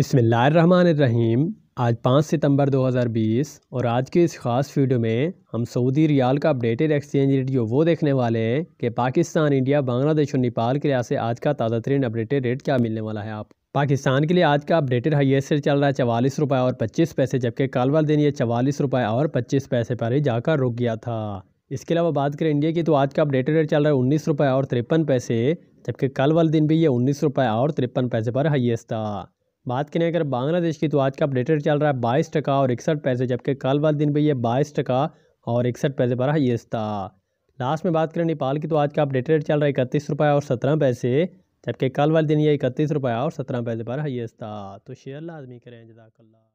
बिसमीम आज पाँच सितंबर 2020 और आज के इस ख़ास वीडियो में हम सऊदी रियाल का अपडेटेड एक्सचेंज रेट जो वो देखने वाले हैं कि पाकिस्तान इंडिया बांग्लादेश और नेपाल के लिहाज से आज का ताज़ा तरीन अपडेटेड रेट क्या मिलने वाला है आप पाकिस्तान के लिए आज का अपडेटेड हाइएस्ट रेट चल रहा है चवालीस रुपये और पच्चीस पैसे जबकि कल वाले दिन ये चवालीस रुपये और पच्चीस पैसे पर ही जाकर रुक गया था इसके अलावा बात करें इंडिया की तो आज का अपडेटेड रेट चल रहा है उन्नीस रुपये और तिरपन पैसे जबकि कल वाले दिन भी ये उन्नीस रुपये और तिरपन पैसे पर हाइएस्ट था बात करें अगर बांग्लादेश की तो आज का अपडेटेड चल रहा है बाईस टका और इकसठ पैसे जबकि कल वाले दिन भी ये बाईस टका और इकसठ पैसे पर हाइएस्ट था लास्ट में बात करें नेपाल की तो आज का अपडेटेड चल रहा है इकतीस रुपये और सत्रह पैसे जबकि कल वाले दिन ये इकतीस रुपये और सत्रह पैसे पर हाइएस्ट था तो शेयर लाजमी करें जजाकल्ला